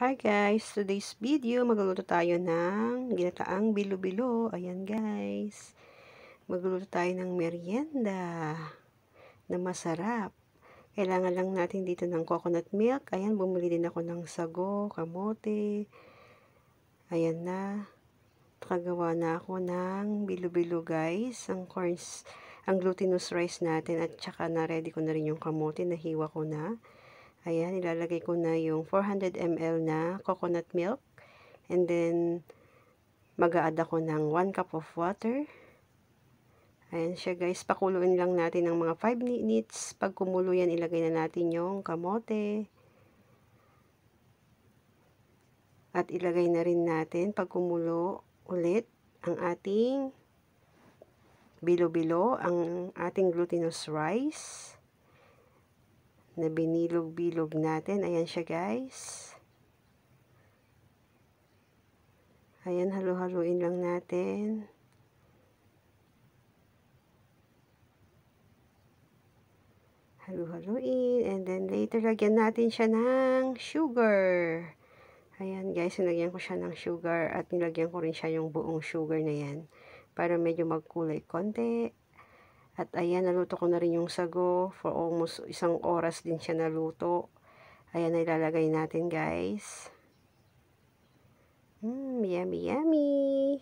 Hi guys! Today's video, magluluto tayo ng ginataang bilo-bilo. Ayan guys. Magluluto tayo ng merienda na masarap. Kailangan lang natin dito ng coconut milk. Ayan, bumili din ako ng sago, kamote. Ayan na. Nakagawa na ako ng bilo-bilo guys. Ang corns, ang glutinous rice natin at saka na ready ko na rin yung kamote. na hiwa ko na. Ayan, ilalagay ko na yung 400 ml na coconut milk. And then, mag add ako ng 1 cup of water. Ayan siya guys. Pakuluin lang natin ng mga 5 minutes. Pag kumulo yan, ilagay na natin yung kamote. At ilagay na rin natin pag kumulo ulit ang ating bilo-bilo, ang ating glutinous rice na binilog-bilog natin. Ayan siya guys. Ayan, halu-haluin lang natin. Halu-haluin. And then later, lagyan natin siya ng sugar. Ayan guys, nilagyan ko siya ng sugar at nilagyan ko rin siya yung buong sugar na yan para medyo magkulay konti. At ayan, naluto ko na rin yung sago. For almost isang oras din siya naluto. Ayan, ilalagay natin guys. Mmm, yummy, yummy.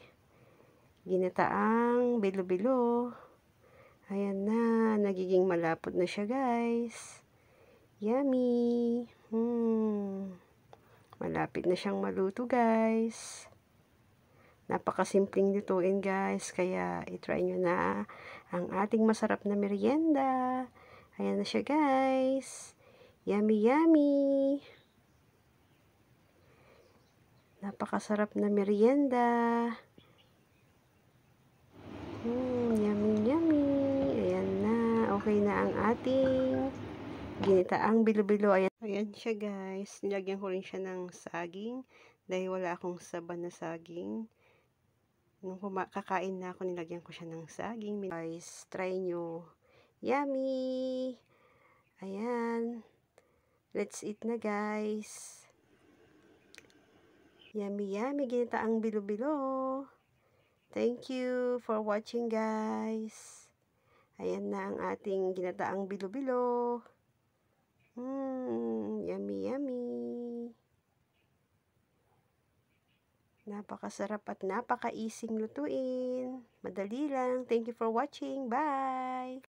Ginataang bilo-bilo. Ayan na, nagiging malapot na siya guys. Yummy. Mmm. Malapit na siyang maluto guys. Napakasimpleng lutuin guys. Kaya itry nyo na ang ating masarap na merienda. Ayan na siya guys. Yummy yummy. Napakasarap na merienda. Hmm, yummy yummy. Ayan na. Okay na ang ating ginitaang bilo-bilo. Ayan. Ayan siya guys. Nilagyan ko rin siya ng saging dahil wala akong saban na saging. Nung kakain na ako, nilagyan ko siya ng saging. Guys, try nyo. Yummy! Ayan. Let's eat na guys. Yummy, yummy. Ginita ang bilo-bilo. Thank you for watching guys. Ayan na ang ating ginataang bilo-bilo. Mmm, yummy. Napakasarap at napaka-easing lutuin. Madali lang. Thank you for watching. Bye!